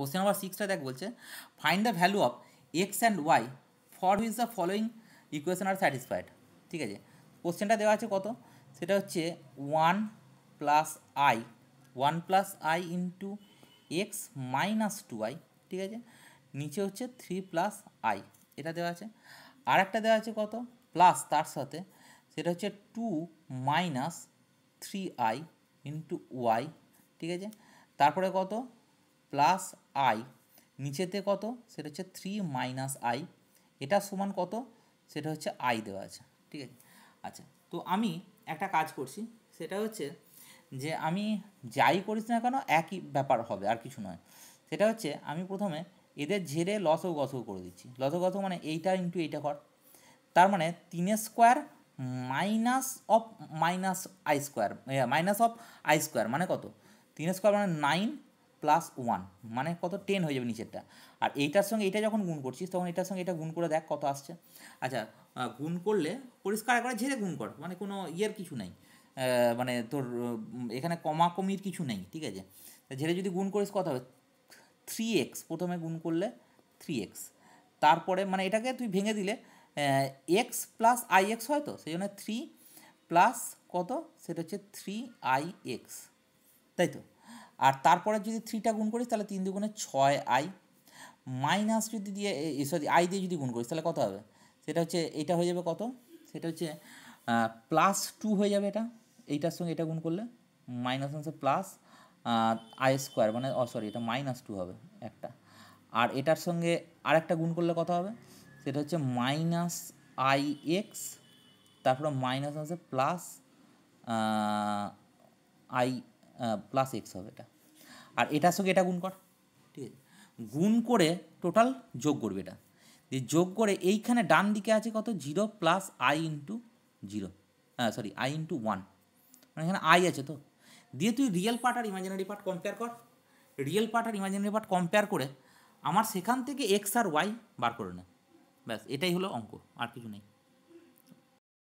question number সিক্সটা দেখ বলছে find the value of x and y for which the following equation are satisfied ঠিক আছে কোশ্চেনটা দেওয়া আছে কত সেটা হচ্ছে one plus i one plus i into x minus two i ঠিক আছে নিচে হচ্ছে থ্রি প্লাস আই এটা দেওয়া আছে আর একটা দেওয়া আছে কত প্লাস তার সাথে সেটা হচ্ছে two minus three i into y ঠিক আছে তারপরে কত প্লাস আই নিচেতে কত সেটা হচ্ছে থ্রি মাইনাস আই এটা সমান কত সেটা হচ্ছে আই দেওয়া আছে ঠিক আছে আচ্ছা তো আমি একটা কাজ করছি সেটা হচ্ছে যে আমি যাই করিস না কেন একই ব্যাপার হবে আর কিছু নয় সেটা হচ্ছে আমি প্রথমে এদের ঝেড়ে লসও গসও করে দিচ্ছি লসও গসও মানে এইটা ইন্টু এইটা কর তার মানে তিনের square minus of minus i square minus of i square মানে কত তিন স্কোয়ার মানে নাইন প্লাস ওয়ান মানে কত টেন হয়ে যাবে নিচেরটা আর এইটার সঙ্গে এটা যখন গুণ করছিস তখন এটার সঙ্গে এটা গুণ করে দেখ কত আসছে আচ্ছা গুণ করলে পরিষ্কার একবার ঝেড়ে গুণ কর মানে কোনো ইয়ের কিছু নেই মানে তোর এখানে কমাকমির কিছু নেই ঠিক আছে ঝেড়ে যদি গুণ করিস কত হবে থ্রি এক্স প্রথমে গুণ করলে থ্রি এক্স তারপরে মানে এটাকে তুই ভেঙে দিলে এক্স প্লাস আই এক্স হয় তো সেই জন্য থ্রি প্লাস কত সেটা হচ্ছে থ্রি আই এক্স তাই তো আর তারপরে যদি থ্রিটা গুণ করিস তাহলে তিন দুগুণে ছয় আই মাইনাস যদি দিয়ে সরি আই দিয়ে যদি গুণ করিস তাহলে কত হবে সেটা হচ্ছে এটা হয়ে যাবে কত সেটা হচ্ছে প্লাস টু হয়ে যাবে এটা এইটার সঙ্গে এটা গুণ করলে মাইনাস আনসে প্লাস আই স্কোয়ার মানে অ সরি এটা মাইনাস টু হবে একটা আর এটার সঙ্গে আরেকটা গুণ করলে কত হবে সেটা হচ্ছে মাইনাস আই এক্স তারপরে মাইনাস আনসে প্লাস আই প্লাস এক্স হবে এটা আর এটা সঙ্গে এটা গুণ কর ঠিক আছে গুণ করে টোটাল যোগ করবে এটা দিয়ে যোগ করে এইখানে ডান দিকে আছে কত zero plus i into zero হ্যাঁ সরি আই ইন্টু ওয়ান মানে এখানে আই আছে তো দিয়ে তুই রিয়েল পার্ট আর ইমাজিনারি পার্ট কম্পেয়ার কর রিয়েল পার্ট আর ইমাজিনারি পার্ট কম্পেয়ার করে আমার সেখান থেকে এক্স আর ওয়াই বার করে নে ব্যাস এটাই হলো অঙ্ক আর কিছু নেই